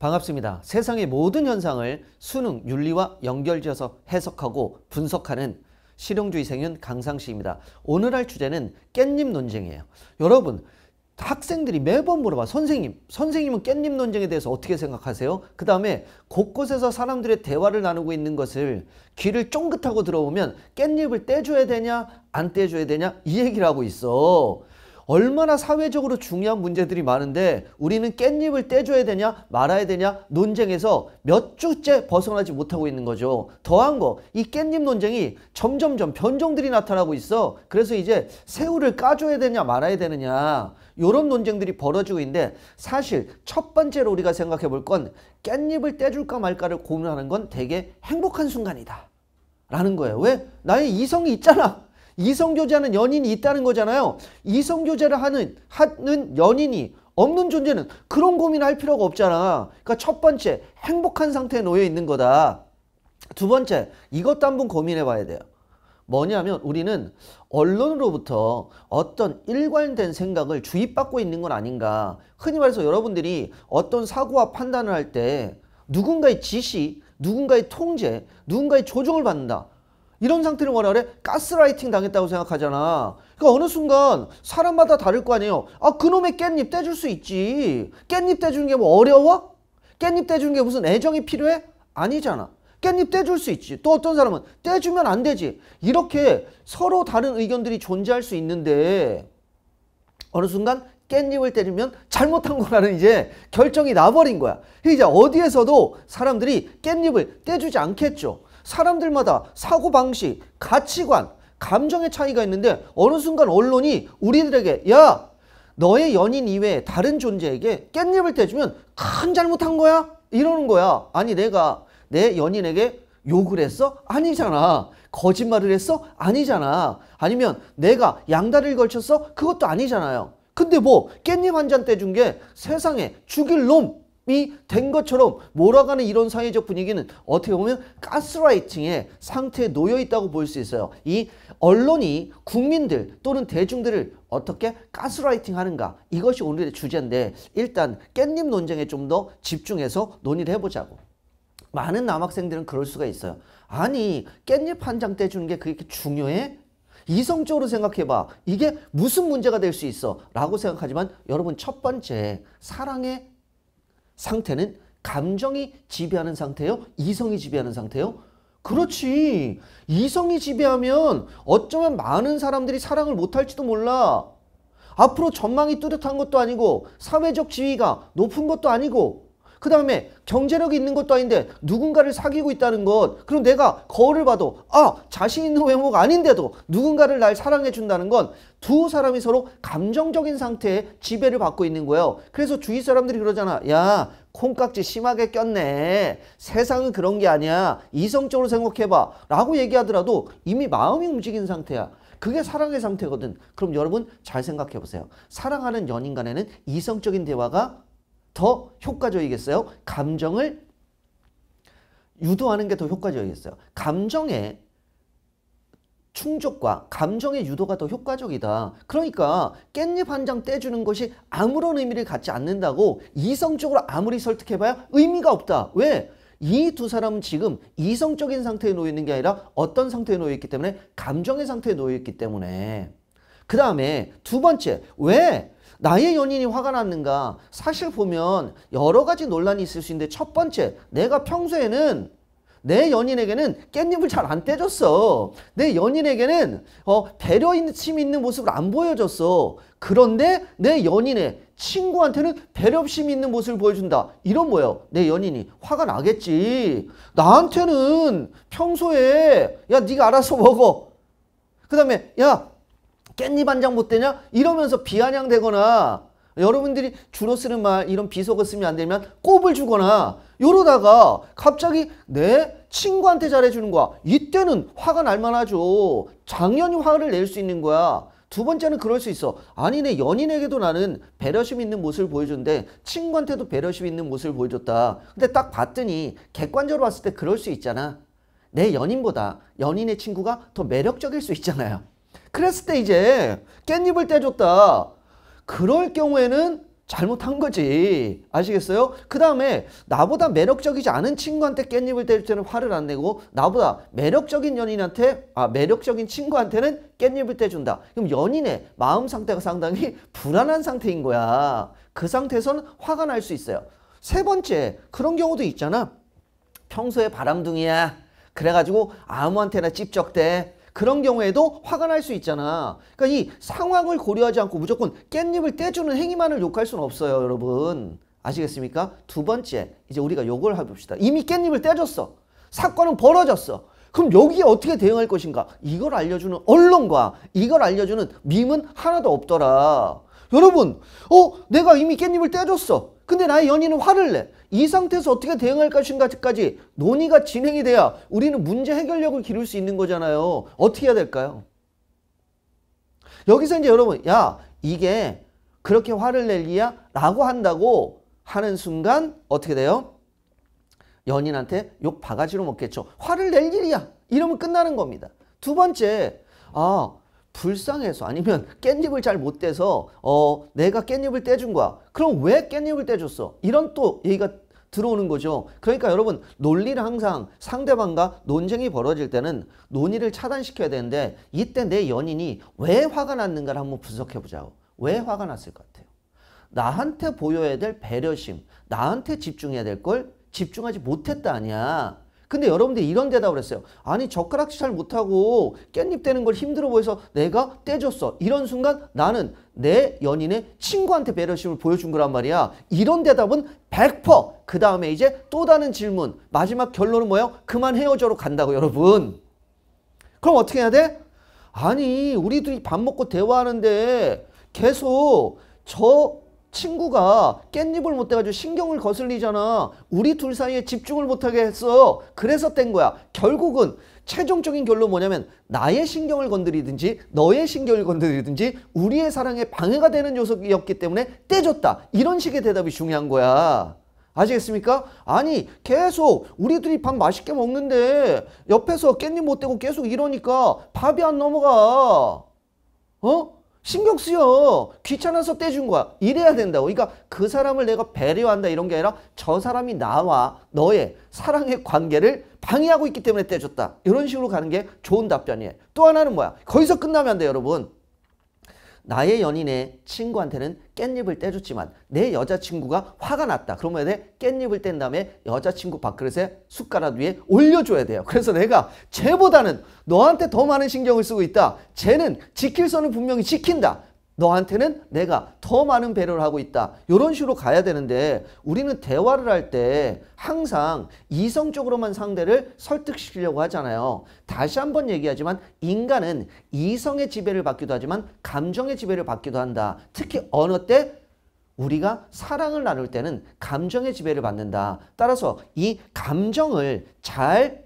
반갑습니다. 세상의 모든 현상을 수능 윤리와 연결지어서 해석하고 분석하는 실용주의 생윤 강상식입니다. 오늘 할 주제는 깻잎 논쟁이에요. 여러분 학생들이 매번 물어봐 선생님 선생님은 깻잎 논쟁에 대해서 어떻게 생각하세요? 그 다음에 곳곳에서 사람들의 대화를 나누고 있는 것을 귀를 쫑긋하고 들어보면 깻잎을 떼줘야 되냐 안 떼줘야 되냐 이 얘기를 하고 있어 얼마나 사회적으로 중요한 문제들이 많은데 우리는 깻잎을 떼줘야 되냐 말아야 되냐 논쟁에서 몇 주째 벗어나지 못하고 있는 거죠. 더한 거 이 깻잎 논쟁이 점점점 변종들이 나타나고 있어. 그래서 이제 새우를 까줘야 되냐 말아야 되느냐 이런 논쟁들이 벌어지고 있는데 사실 첫 번째로 우리가 생각해 볼 건 깻잎을 떼줄까 말까를 고민하는 건 되게 행복한 순간이다. 라는 거예요. 왜? 나의 이성이 있잖아. 이성교제하는 연인이 있다는 거잖아요. 이성교제를 하는, 하는 연인이 없는 존재는 그런 고민할 필요가 없잖아. 그러니까 첫 번째, 행복한 상태에 놓여 있는 거다. 두 번째, 이것도 한번 고민해 봐야 돼요. 뭐냐면 우리는 언론으로부터 어떤 일관된 생각을 주입받고 있는 건 아닌가. 흔히 말해서 여러분들이 어떤 사고와 판단을 할 때 누군가의 지시, 누군가의 통제, 누군가의 조정을 받는다. 이런 상태를 뭐라 그래? 가스라이팅 당했다고 생각하잖아. 그러니까 어느 순간 사람마다 다를 거 아니에요. 아 그놈의 깻잎 떼줄 수 있지. 깻잎 떼주는 게 뭐 어려워? 깻잎 떼주는 게 무슨 애정이 필요해? 아니잖아. 깻잎 떼줄 수 있지. 또 어떤 사람은 떼주면 안 되지. 이렇게 서로 다른 의견들이 존재할 수 있는데 어느 순간 깻잎을 때리면 잘못한 거라는 이제 결정이 나버린 거야. 이제 어디에서도 사람들이 깻잎을 떼주지 않겠죠. 사람들마다 사고방식, 가치관, 감정의 차이가 있는데 어느 순간 언론이 우리들에게 야 너의 연인 이외에 다른 존재에게 깻잎을 떼주면 큰 잘못한 거야? 이러는 거야. 아니 내가 내 연인에게 욕을 했어? 아니잖아. 거짓말을 했어? 아니잖아. 아니면 내가 양다리를 걸쳤어? 그것도 아니잖아요. 근데 뭐 깻잎 한 잔 떼준 게 세상에 죽일 놈 이된 것처럼 몰아가는 이런 사회적 분위기는 어떻게 보면 가스라이팅의 상태에 놓여 있다고 볼 수 있어요. 이 언론이 국민들 또는 대중들을 어떻게 가스라이팅 하는가 이것이 오늘의 주제인데 일단 깻잎 논쟁에 좀 더 집중해서 논의를 해보자고. 많은 남학생들은 그럴 수가 있어요. 아니 깻잎 한 장 떼주는 게 그렇게 중요해? 이성적으로 생각해봐. 이게 무슨 문제가 될 수 있어? 라고 생각하지만 여러분 첫 번째 사랑의 상태는 감정이 지배하는 상태요? 이성이 지배하는 상태요? 그렇지. 이성이 지배하면 어쩌면 많은 사람들이 사랑을 못할지도 몰라. 앞으로 전망이 뚜렷한 것도 아니고 사회적 지위가 높은 것도 아니고 그 다음에 경제력이 있는 것도 아닌데 누군가를 사귀고 있다는 것 그럼 내가 거울을 봐도 아 자신 있는 외모가 아닌데도 누군가를 날 사랑해 준다는 건 두 사람이 서로 감정적인 상태에 지배를 받고 있는 거예요 그래서 주위 사람들이 그러잖아 야 콩깍지 심하게 꼈네 세상은 그런 게 아니야 이성적으로 생각해봐 라고 얘기하더라도 이미 마음이 움직인 상태야 그게 사랑의 상태거든 그럼 여러분 잘 생각해 보세요 사랑하는 연인 간에는 이성적인 대화가 더 효과적이겠어요? 감정을 유도하는 게 더 효과적이겠어요. 감정의 충족과 감정의 유도가 더 효과적이다. 그러니까 깻잎 한 장 떼주는 것이 아무런 의미를 갖지 않는다고 이성적으로 아무리 설득해봐야 의미가 없다. 왜? 이 두 사람은 지금 이성적인 상태에 놓여 있는 게 아니라 어떤 상태에 놓여 있기 때문에 감정의 상태에 놓여 있기 때문에 그 다음에 두 번째 왜 나의 연인이 화가 났는가? 사실 보면 여러 가지 논란이 있을 수 있는데 첫 번째, 내가 평소에는 내 연인에게는 깻잎을 잘 안 떼줬어. 내 연인에게는 어, 배려심 있는 모습을 안 보여줬어. 그런데 내 연인의 친구한테는 배려심 있는 모습을 보여준다. 이런 뭐예요? 내 연인이 화가 나겠지. 나한테는 평소에 야 네가 알아서 먹어. 그 다음에 야 깻잎 한 장 못 되냐? 이러면서 비아냥되거나 여러분들이 주로 쓰는 말 이런 비속어 쓰면 안 되면 꼽을 주거나 이러다가 갑자기 내 친구한테 잘해주는 거야. 이때는 화가 날 만하죠. 당연히 화를 낼 수 있는 거야. 두 번째는 그럴 수 있어. 아니 내 연인에게도 나는 배려심 있는 모습을 보여줬는데 친구한테도 배려심 있는 모습을 보여줬다. 근데 딱 봤더니 객관적으로 봤을 때 그럴 수 있잖아. 내 연인보다 연인의 친구가 더 매력적일 수 있잖아요. 그랬을 때 이제 깻잎을 떼줬다. 그럴 경우에는 잘못한 거지. 아시겠어요? 그 다음에 나보다 매력적이지 않은 친구한테 깻잎을 떼줄 때는 화를 안 내고 나보다 매력적인 연인한테 아 매력적인 친구한테는 깻잎을 떼준다. 그럼 연인의 마음 상태가 상당히 불안한 상태인 거야. 그 상태에선 화가 날 수 있어요. 세 번째 그런 경우도 있잖아. 평소에 바람둥이야. 그래가지고 아무한테나 찝적대. 그런 경우에도 화가 날 수 있잖아. 그러니까 이 상황을 고려하지 않고 무조건 깻잎을 떼주는 행위만을 욕할 수는 없어요, 여러분. 아시겠습니까? 두 번째, 이제 우리가 요걸 해봅시다. 이미 깻잎을 떼줬어. 사건은 벌어졌어. 그럼 여기에 어떻게 대응할 것인가? 이걸 알려주는 언론과 이걸 알려주는 밈은 하나도 없더라. 여러분, 어, 내가 이미 깻잎을 떼줬어. 근데 나의 연인은 화를 내. 이 상태에서 어떻게 대응할 것인가까지 논의가 진행이 돼야 우리는 문제 해결력을 기를 수 있는 거잖아요. 어떻게 해야 될까요? 여기서 이제 여러분, 야, 이게 그렇게 화를 낼리야? 라고 한다고 하는 순간 어떻게 돼요? 연인한테 욕 바가지로 먹겠죠. 화를 낼 일이야. 이러면 끝나는 겁니다. 두 번째, 아, 불쌍해서 아니면 깻잎을 잘 못 떼서 어 내가 깻잎을 떼준 거야. 그럼 왜 깻잎을 떼줬어? 이런 또 얘기가 들어오는 거죠. 그러니까 여러분 논리를 항상 상대방과 논쟁이 벌어질 때는 논의를 차단시켜야 되는데 이때 내 연인이 왜 화가 났는가를 한번 분석해 보자고. 왜 화가 났을 것 같아요. 나한테 보여야 될 배려심, 나한테 집중해야 될 걸 집중하지 못했다 아니야. 근데 여러분들이 이런 대답을 했어요. 아니 젓가락질 잘 못하고 깻잎 떼는 걸 힘들어 보여서 내가 떼줬어. 이런 순간 나는 내 연인의 친구한테 배려심을 보여준 거란 말이야. 이런 대답은 100%그 다음에 이제 또 다른 질문 마지막 결론은 뭐예요? 그만 헤어져로 간다고 여러분. 그럼 어떻게 해야 돼? 아니 우리 들이밥 먹고 대화하는데 계속 저 친구가 깻잎을 못 대가지고 신경을 거슬리잖아. 우리 둘 사이에 집중을 못하게 했어. 그래서 뗀 거야. 결국은 최종적인 결론 뭐냐면 나의 신경을 건드리든지 너의 신경을 건드리든지 우리의 사랑에 방해가 되는 요소였기 때문에 떼줬다. 이런 식의 대답이 중요한 거야. 아시겠습니까? 아니 계속 우리 둘이 밥 맛있게 먹는데 옆에서 깻잎 못 대고 계속 이러니까 밥이 안 넘어가. 어? 신경 쓰여. 귀찮아서 떼준 거야. 이래야 된다고. 그러니까 그 사람을 내가 배려한다 이런 게 아니라 저 사람이 나와 너의 사랑의 관계를 방해하고 있기 때문에 떼줬다. 이런 식으로 가는 게 좋은 답변이에요. 또 하나는 뭐야? 거기서 끝나면 안돼 여러분. 나의 연인의 친구한테는 깻잎을 떼줬지만 내 여자친구가 화가 났다. 그러면 내 깻잎을 뗀 다음에 여자친구 밥그릇에 숟가락 위에 올려줘야 돼요. 그래서 내가 쟤보다는 너한테 더 많은 신경을 쓰고 있다. 쟤는 지킬 선을 분명히 지킨다. 너한테는 내가 더 많은 배려를 하고 있다. 이런 식으로 가야 되는데 우리는 대화를 할 때 항상 이성적으로만 상대를 설득시키려고 하잖아요. 다시 한번 얘기하지만 인간은 이성의 지배를 받기도 하지만 감정의 지배를 받기도 한다. 특히 어느 때 우리가 사랑을 나눌 때는 감정의 지배를 받는다. 따라서 이 감정을 잘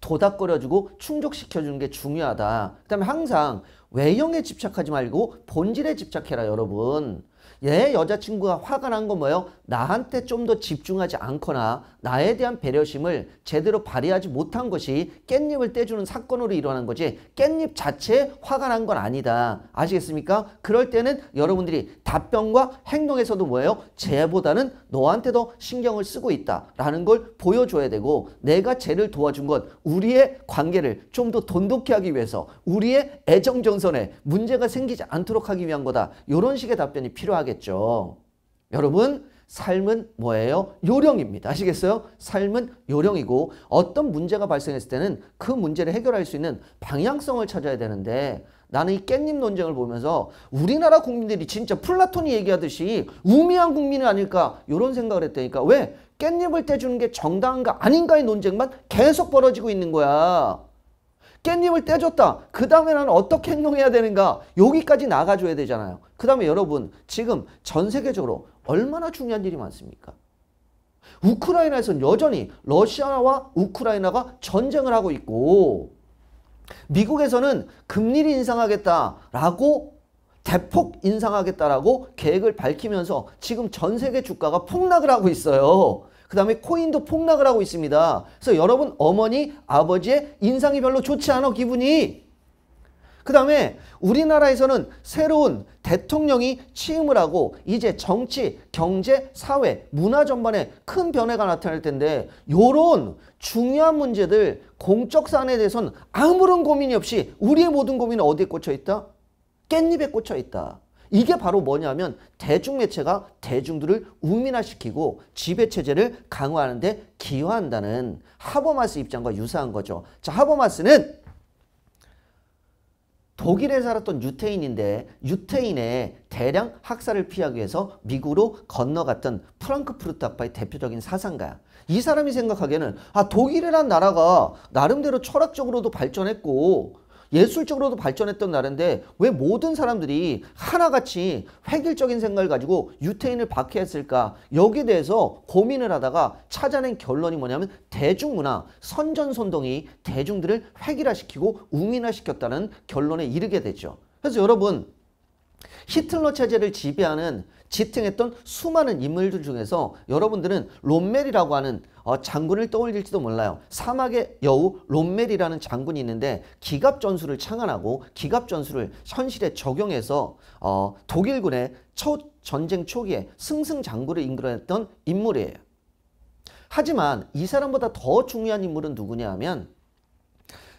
도닥거려주고 충족시켜주는 게 중요하다. 그 다음에 항상 외형에 집착하지 말고 본질에 집착해라 여러분. 얘 예, 여자친구가 화가 난거 뭐예요? 나한테 좀 더 집중하지 않거나 나에 대한 배려심을 제대로 발휘하지 못한 것이 깻잎을 떼주는 사건으로 일어난 거지 깻잎 자체에 화가 난 건 아니다. 아시겠습니까? 그럴 때는 여러분들이 답변과 행동에서도 뭐예요? 쟤보다는 너한테 더 신경을 쓰고 있다라는 걸 보여줘야 되고 내가 쟤를 도와준 건 우리의 관계를 좀 더 돈독히 하기 위해서 우리의 애정정선에 문제가 생기지 않도록 하기 위한 거다. 이런 식의 답변이 필요하겠 하겠죠. 여러분 삶은 뭐예요? 요령입니다. 아시겠어요? 삶은 요령이고 어떤 문제가 발생했을 때는 그 문제를 해결할 수 있는 방향성을 찾아야 되는데 나는 이 깻잎 논쟁을 보면서 우리나라 국민들이 진짜 플라톤이 얘기하듯이 우미한 국민이 아닐까 이런 생각을 했다니까 왜 깻잎을 떼주는 게 정당한가 아닌가의 논쟁만 계속 벌어지고 있는 거야. 깻잎을 떼줬다. 그 다음에 나는 어떻게 행동해야 되는가? 여기까지 나가줘야 되잖아요. 그 다음에 여러분 지금 전 세계적으로 얼마나 중요한 일이 많습니까? 우크라이나에서는 여전히 러시아와 우크라이나가 전쟁을 하고 있고 미국에서는 금리를 인상하겠다라고 대폭 인상하겠다라고 계획을 밝히면서 지금 전 세계 주가가 폭락을 하고 있어요. 그 다음에 코인도 폭락을 하고 있습니다. 그래서 여러분 어머니 아버지의 인상이 별로 좋지 않아 기분이. 그 다음에 우리나라에서는 새로운 대통령이 취임을 하고 이제 정치, 경제, 사회, 문화 전반에 큰 변화가 나타날 텐데 요런 중요한 문제들 공적 사안에 대해서는 아무런 고민이 없이 우리의 모든 고민은 어디에 꽂혀 있다? 깻잎에 꽂혀 있다. 이게 바로 뭐냐면 대중매체가 대중들을 우민화시키고 지배체제를 강화하는 데 기여한다는 하버마스 입장과 유사한 거죠. 자, 하버마스는 독일에 살았던 유태인인데 유태인의 대량 학살을 피하기 위해서 미국으로 건너갔던 프랑크푸르트 학파의 대표적인 사상가야. 이 사람이 생각하기에는 아 독일이란 나라가 나름대로 철학적으로도 발전했고 예술적으로도 발전했던 나라인데 왜 모든 사람들이 하나같이 획일적인 생각을 가지고 유태인을 박해했을까 여기에 대해서 고민을 하다가 찾아낸 결론이 뭐냐면 대중문화 선전선동이 대중들을 획일화시키고 웅인화시켰다는 결론에 이르게 되죠. 그래서 여러분 히틀러 체제를 지배하는 지탱했던 수많은 인물들 중에서 여러분들은 롬멜이라고 하는 어, 장군을 떠올릴지도 몰라요. 사막의 여우 롬멜이라는 장군이 있는데 기갑 전술을 창안하고 기갑 전술을 현실에 적용해서 어, 독일군의 첫 전쟁 초기에 승승장구를 이끌어냈던 인물이에요. 하지만 이 사람보다 더 중요한 인물은 누구냐 하면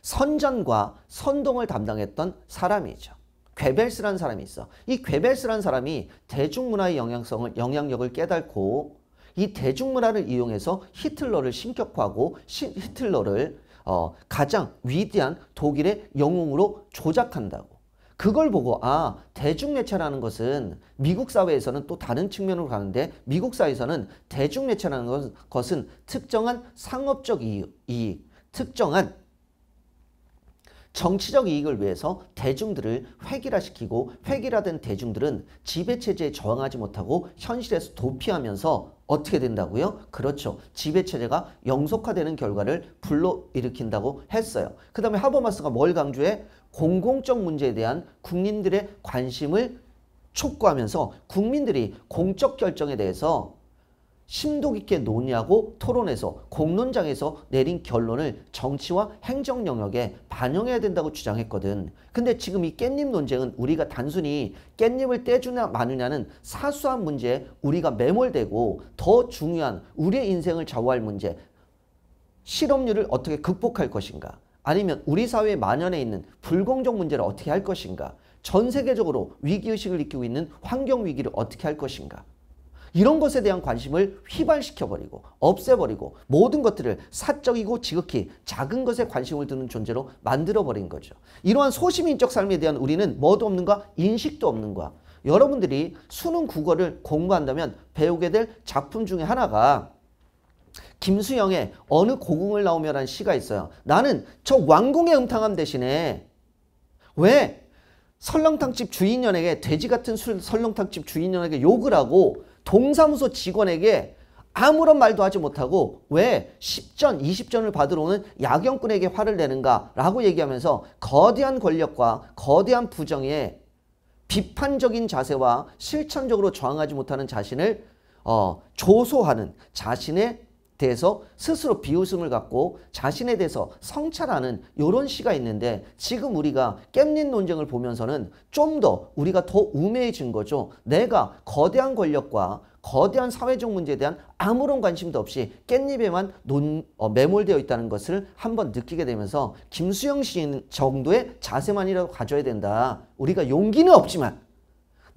선전과 선동을 담당했던 사람이죠. 괴벨스라는 사람이 있어. 이 괴벨스라는 사람이 대중문화의 영향성을 영향력을 깨닫고 이 대중문화를 이용해서 히틀러를 신격화하고 시, 히틀러를 어, 가장 위대한 독일의 영웅으로 조작한다고. 그걸 보고 아 대중내차라는 것은 미국 사회에서는 또 다른 측면으로 가는데 미국 사회에서는 대중내차라는 것은 특정한 상업적 이익, 특정한 정치적 이익을 위해서 대중들을 획일화시키고 획일화된 대중들은 지배체제에 저항하지 못하고 현실에서 도피하면서 어떻게 된다고요? 그렇죠. 지배체제가 영속화되는 결과를 불러일으킨다고 했어요. 그 다음에 하버마스가 뭘 강조해? 공공적 문제에 대한 국민들의 관심을 촉구하면서 국민들이 공적 결정에 대해서 심도 깊게 논의하고 토론해서 공론장에서 내린 결론을 정치와 행정 영역에 반영해야 된다고 주장했거든. 근데 지금 이 깻잎 논쟁은 우리가 단순히 깻잎을 떼주냐 마느냐는 사소한 문제에 우리가 매몰되고 더 중요한 우리의 인생을 좌우할 문제, 실업률을 어떻게 극복할 것인가, 아니면 우리 사회에 만연해 있는 불공정 문제를 어떻게 할 것인가, 전 세계적으로 위기의식을 느끼고 있는 환경위기를 어떻게 할 것인가, 이런 것에 대한 관심을 휘발시켜버리고 없애버리고 모든 것들을 사적이고 지극히 작은 것에 관심을 두는 존재로 만들어버린 거죠. 이러한 소시민적 삶에 대한 우리는 뭐도 없는가 인식도 없는 거야. 여러분들이 수능 국어를 공부한다면 배우게 될 작품 중에 하나가 김수영의 어느 고궁을 나오며라는 시가 있어요. 나는 저 왕궁의 음탕함 대신에 왜 설렁탕집 주인연에게 돼지 같은 술 설렁탕집 주인연에게 욕을 하고 동사무소 직원에게 아무런 말도 하지 못하고 왜 10전, 20전을 받으러 오는 야경꾼에게 화를 내는가 라고 얘기하면서 거대한 권력과 거대한 부정에 비판적인 자세와 실천적으로 저항하지 못하는 자신을 어, 조소하는 자신의 대해서 스스로 비웃음을 갖고 자신에 대해서 성찰하는 이런 시가 있는데 지금 우리가 깻잎 논쟁을 보면서는 좀 더 우리가 더 우매해진 거죠. 내가 거대한 권력과 거대한 사회적 문제에 대한 아무런 관심도 없이 깻잎에만 논, 어, 매몰되어 있다는 것을 한번 느끼게 되면서 김수영 씨 정도의 자세만이라도 가져야 된다. 우리가 용기는 없지만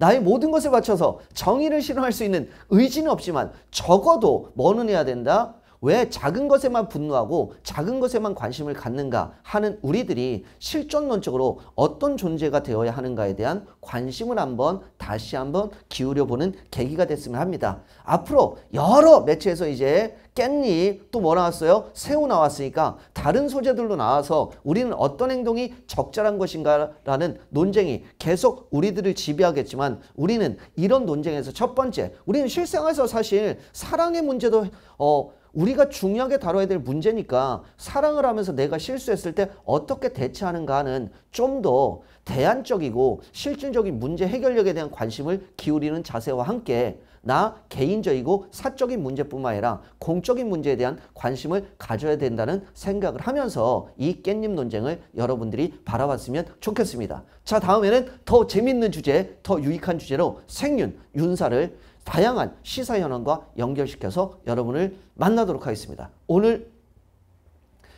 나의 모든 것을 바쳐서 정의를 실현할 수 있는 의지는 없지만 적어도 뭐는 해야 된다? 왜 작은 것에만 분노하고 작은 것에만 관심을 갖는가 하는 우리들이 실존론적으로 어떤 존재가 되어야 하는가에 대한 관심을 한번 다시 한번 기울여 보는 계기가 됐으면 합니다. 앞으로 여러 매체에서 이제 깻잎 또 뭐 나왔어요? 새우 나왔으니까 다른 소재들로 나와서 우리는 어떤 행동이 적절한 것인가라는 논쟁이 계속 우리들을 지배하겠지만 우리는 이런 논쟁에서 첫 번째 우리는 실생활에서 사실 사랑의 문제도 어 우리가 중요하게 다뤄야 될 문제니까 사랑을 하면서 내가 실수했을 때 어떻게 대처하는가는 좀 더 대안적이고 실질적인 문제 해결력에 대한 관심을 기울이는 자세와 함께 나 개인적이고 사적인 문제뿐만 아니라 공적인 문제에 대한 관심을 가져야 된다는 생각을 하면서 이 깻잎 논쟁을 여러분들이 바라봤으면 좋겠습니다. 자 다음에는 더 재밌는 주제, 더 유익한 주제로 생윤, 윤사를 다양한 시사 현황과 연결시켜서 여러분을 만나도록 하겠습니다. 오늘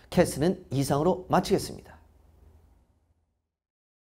캐스는 이상으로 마치겠습니다.